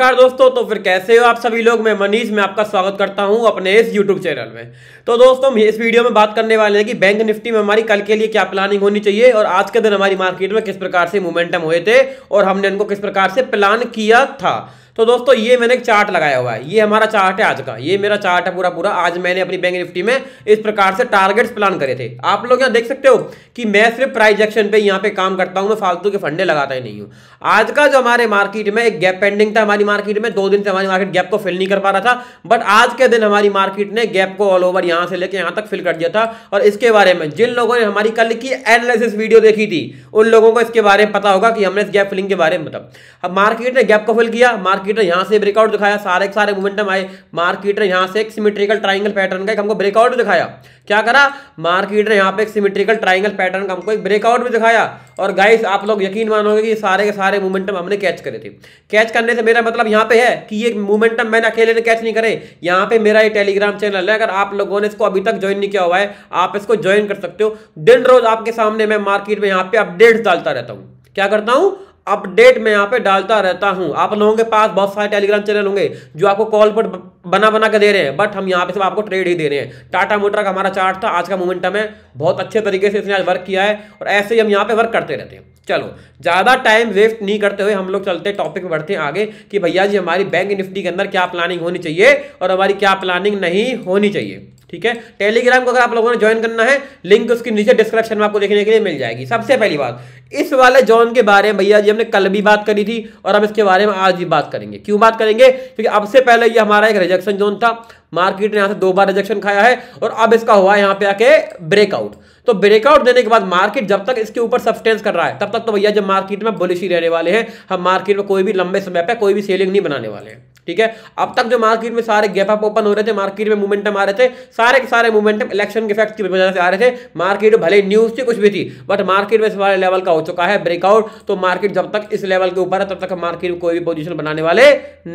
नमस्कार दोस्तों तो फिर कैसे हो आप सभी लोग मैं मनीष मैं आपका स्वागत करता हूं अपने इस यूट्यूब चैनल में तो दोस्तों इस वीडियो में बात करने वाले हैं कि बैंक निफ्टी में हमारी कल के लिए क्या प्लानिंग होनी चाहिए और आज के दिन हमारी मार्केट में किस प्रकार से मोमेंटम हुए थे और हमने उनको किस प्रकार से प्लान किया था तो दोस्तों ये मैंने एक चार्ट लगाया हुआ है ये हमारा चार्ट है आज का ये मेरा चार्ट है पूरा पूरा आज मैंने अपनी बैंक निफ्टी में इस प्रकार से टारगेट्स प्लान करे थे आप लोग यहाँ देख सकते हो कि मैं सिर्फ प्राइज एक्शन पे यहाँ पे काम करता हूँ मैं फालतू के फंडे लगाता ही नहीं हूँ आज का जो हमारे मार्केट में एक गैप पेंडिंग था हमारी मार्केट में दो दिन से हमारी मार्केट गैप को फिल नहीं कर पा रहा था बट आज के दिन हमारी मार्केट ने गैप को ऑल ओवर यहाँ से लेकर यहाँ तक फिल कर दिया था और इसके बारे में जिन लोगों ने हमारी कल की एनालिसिस वीडियो देखी थी उन लोगों को इसके बारे में पता होगा कि हमने इस गैप फिलिंग के बारे में मतलब मार्केट ने गैप को फिल किया मार्केट मार्केट ने यहाँ से ब्रेकआउट दिखाया सारे के सारे मोमेंटम आए मार्केट ने यहाँ से एक सिमेट्रिकल ट्राइंगल पैटर्न का एक हमको ब्रेकआउट दिखाया क्या करा मार्केट ने यहाँ पे एक सिमेट्रिकल ट्राइंगल पैटर्न का हमको एक ब्रेकआउट भी दिखाया और गाइस आप लोग यकीन मानोगे कि सारे के सारे मोमेंटम हमने कैच करे थे कैच करने से मेरा मतलब यहाँ पे है कि ये मोमेंटम मैंने अकेले ने कैच नहीं करे यहाँ पे मेरा ये टेलीग्राम चैनल है अगर आप लोगों ने इसको अभी तक ज्वाइन नहीं किया हुआ है आप इसको ज्वाइन कर सकते हो दिन रोज आपके सामने मैं मार्केट में यहाँ पे अपडेट्स डालता रहता हूँ क्या करता हूँ अपडेट मैं यहाँ पे डालता रहता हूँ आप लोगों के पास बहुत सारे टेलीग्राम चैनल होंगे जो आपको कॉल पर बना बना के दे रहे हैं बट हम यहाँ पे सिर्फ आपको ट्रेड ही दे रहे हैं टाटा मोटर का हमारा चार्ट था आज का मोमेंटम है बहुत अच्छे तरीके से इसने आज वर्क किया है और ऐसे ही हम यहाँ पे वर्क करते रहते हैं चलो ज़्यादा टाइम वेस्ट नहीं करते हुए हम लोग चलते टॉपिक में बढ़ते हैं आगे कि भैया जी हमारी बैंक निफ्टी के अंदर क्या प्लानिंग होनी चाहिए और हमारी क्या प्लानिंग नहीं होनी चाहिए ठीक है टेलीग्राम को अगर आप लोगों ने ज्वाइन करना है लिंक उसके नीचे डिस्क्रिप्शन में आपको देखने के लिए मिल जाएगी सबसे पहली बात इस वाले जॉन के बारे में भैया जी हमने कल भी बात करी थी और हम इसके बारे में आज भी बात करेंगे क्यों बात करेंगे क्योंकि अब से पहले ये हमारा एक रिजेक्शन जोन था मार्केट ने यहां से दो बार रिजेक्शन खाया है और अब इसका हुआ है यहां पे आके ब्रेकआउट तो ब्रेकआउट देने के बाद मार्केट जब तक इसके ऊपर सब्सटेंस कर रहा है तब तक तो भैया जब मार्केट में बुलिश ही रहने वाले हैं हम मार्केट में कोई भी लंबे समय पर कोई भी सेलिंग नहीं बनाने वाले हैं ठीक है अब तक जो मार्केट में सारे गैप अप ओपन हो रहे थे मार्केट में मूवमेंटम आ रहे थे सारे के सारे मूवमेंटम इलेक्शन के फैक्ट की वजह से आ रहे थे मार्केट भले न्यूज थी कुछ भी थी बट मार्केट में सारे लेवल का हो चुका है ब्रेकआउट तो मार्केट जब तक इस लेवल के ऊपर है तब तक मार्केट में कोई भी पोजिशन बनाने वाले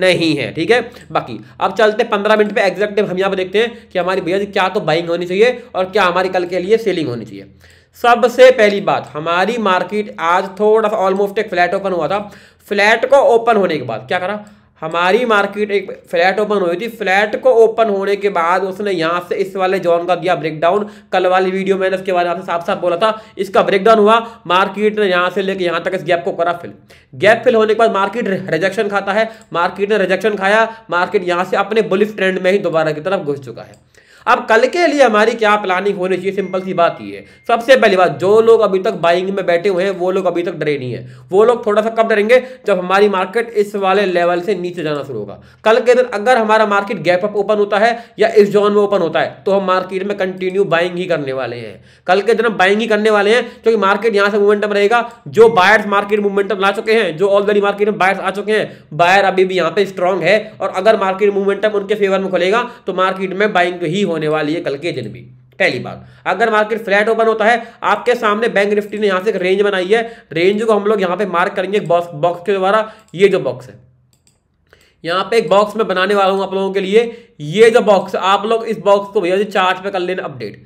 नहीं है ठीक है बाकी अब चलते पंद्रह मिनट पर एग्जैक्टिव हम यहाँ पर देखते हैं कि हमारी भैया क्या तो बाइंग होनी चाहिए और क्या हमारी कल के लिए सेलिंग होनी चाहिए सबसे पहली बात हमारी मार्केट आज थोड़ा सा ऑलमोस्ट एक फ्लैट ओपन हुआ था फ्लैट को ओपन होने के बाद क्या करा हमारी मार्केट एक फ्लैट ओपन हुई थी फ्लैट को ओपन होने के बाद उसने यहाँ से इस वाले जोन का दिया ब्रेकडाउन कल वाली वीडियो मैंने इसके बारे में साफ साफ बोला था इसका ब्रेकडाउन हुआ मार्केट ने यहाँ से लेकर यहाँ तक इस गैप को करा फिल गैप फिल होने के बाद मार्केट रिजेक्शन खाता है मार्केट ने रिजेक्शन खाया मार्केट यहाँ से अपने बुलिफ ट्रेंड में ही दोबारा की तरफ घुस चुका है अब कल के लिए हमारी क्या प्लानिंग होनी चाहिए सिंपल सी बात ये है सबसे पहली बात जो लोग अभी तक बाइंग में बैठे हुए हैं वो लोग अभी तक डरे नहीं है वो लोग थोड़ा सा कब डरेंगे जब हमारी मार्केट इस वाले लेवल से नीचे जाना शुरू होगा कल के दिन अगर हमारा मार्केट गैप अप ओपन होता है या इस जोन में ओपन होता है तो हम मार्केट में कंटिन्यू बाइंग ही करने वाले हैं कल के दिन हम बाइंग ही करने वाले हैं क्योंकि मार्केट यहाँ से मूवमेंटम रहेगा जो बायर्स मार्केट मूवमेंटम ला चुके हैं जो ऑलरेडी मार्केट में बायर्स आ चुके हैं बायर अभी भी यहाँ पे स्ट्रांग है और अगर मार्केट मूवमेंटम उनके फेवर में खुलेगा तो मार्केट में बाइंग ही होने वाली है कल के दिन भी पहली बात अगर मार्केट फ्लैट ओपन होता है आपके सामने बैंक निफ्टी ने यहां से एक रेंज बनाई है रेंज को हम लोग यहां पे मार्क करेंगे बॉक्स बॉक्स के द्वारा ये जो बॉक्स है यहां पे एक बॉक्स में बनाने वाला हूं आप लोगों के लिए ये जो बॉक्स आप लोग इस बॉक्स को भैया चार्ट पे कर लेना अपडेट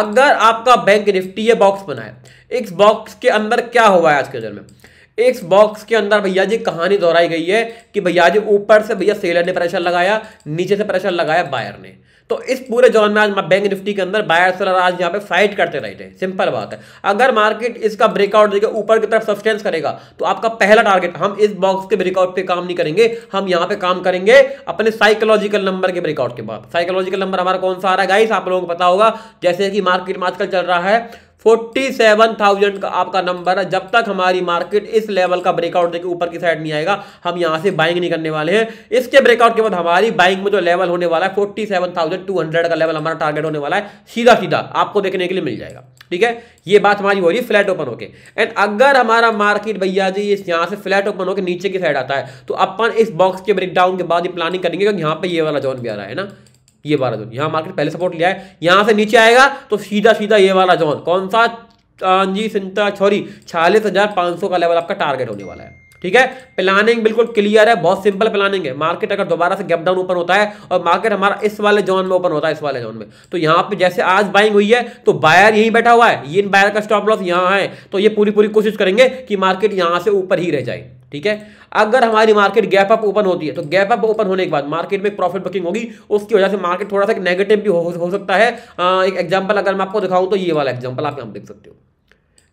अगर आपका बैंक निफ्टी ये बॉक्स बनाए इस बॉक्स के अंदर क्या हुआ है आज के दिन में इस बॉक्स के अंदर भैया जी कहानी दोहराई गई है कि भैया जी ऊपर से भैया सेलर ने प्रेशर लगाया नीचे से प्रेशर लगाया बायर ने तो इस पूरे जोन में आज बैंक निफ्टी के अंदर बायर सेलर आज यहाँ पे फाइट करते रहते हैं सिंपल बात है अगर मार्केट इसका ब्रेकआउट देगा ऊपर की तरफ सस्टेंस करेगा तो आपका पहला टारगेट हम इस बॉक्स के ब्रेकआउट पे काम नहीं करेंगे हम यहाँ पे काम करेंगे अपने साइकोलॉजिकल नंबर के ब्रेकआउट के बाद साइकोलॉजिकल नंबर हमारा कौन सा आ रहा है गाइस आप लोगों को पता होगा जैसे कि मार्केट में आजकल चल रहा है फोर्टी सेवन थाउजेंड का आपका नंबर है जब तक हमारी मार्केट इस लेवल का ब्रेकआउट देखिए ऊपर की साइड नहीं आएगा हम यहां से बाइंग नहीं करने वाले हैं इसके ब्रेकआउट के बाद हमारी बाइंग में जो लेवल होने वाला है forty seven thousand two hundred का लेवल हमारा टारगेट होने वाला है सीधा सीधा आपको देखने के लिए मिल जाएगा ठीक है ये बात हमारी हो रही है फ्लैट ओपन होके एंड अगर हमारा मार्केट भैया जी यहाँ से फ्लैट ओपन होकर नीचे की साइड आता है तो अपन इस बॉक्स के ब्रेकडाउन के बाद ये प्लानिंग करेंगे क्योंकि यहाँ पे ये वाला जोन भी आ रहा है ना ये वाला जोन यहाँ मार्केट पहले सपोर्ट लिया है यहाँ से नीचे आएगा तो सीधा सीधा ये वाला जोन कौन सा जी सिंता छोरी छियालीस हजार पाँच सौ का लेवल आपका टारगेट होने वाला है ठीक है प्लानिंग बिल्कुल क्लियर है बहुत सिंपल प्लानिंग है मार्केट अगर दोबारा से गैप डाउन ओपन होता है और मार्केट हमारा इस वाले जोन में ओपन होता है इस वाले जोन में तो यहाँ पे जैसे आज बाइंग हुई है तो बायर यहीं बैठा हुआ है ये बायर का स्टॉप लॉस यहाँ है तो ये पूरी पूरी कोशिश करेंगे कि मार्केट यहाँ से ऊपर ही रह जाए ठीक है अगर हमारी मार्केट गैप अप ओपन होती है तो गैप अप ओपन होने के बाद मार्केट में प्रॉफिट बुकिंग होगी उसकी वजह से मार्केट थोड़ा सा नेगेटिव भी हो, हो सकता है आ, एक एग्जांपल अगर मैं आपको दिखाऊं तो ये वाला एग्जांपल आप यहां देख सकते हो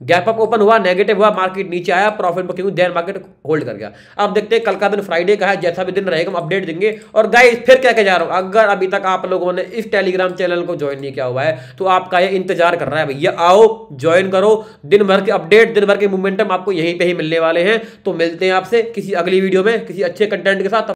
गैप अप ओपन हुआ नेगेटिव हुआ मार्केट नीचे आया प्रॉफिट बुकिंग देर मार्केट होल्ड कर गया अब देखते हैं कल का दिन फ्राइडे का है जैसा भी दिन रहेगा हम अपडेट देंगे और गाइस फिर क्या कह जा रहा हूं अगर अभी तक आप लोगों ने इस टेलीग्राम चैनल को ज्वाइन नहीं किया हुआ है तो आपका ये इंतजार कर रहा है भैया आओ ज्वाइन करो दिन भर के अपडेट दिन भर के मूवमेंटम आपको यहीं पर ही मिलने वाले हैं तो मिलते हैं आपसे किसी अगली वीडियो में किसी अच्छे कंटेंट के साथ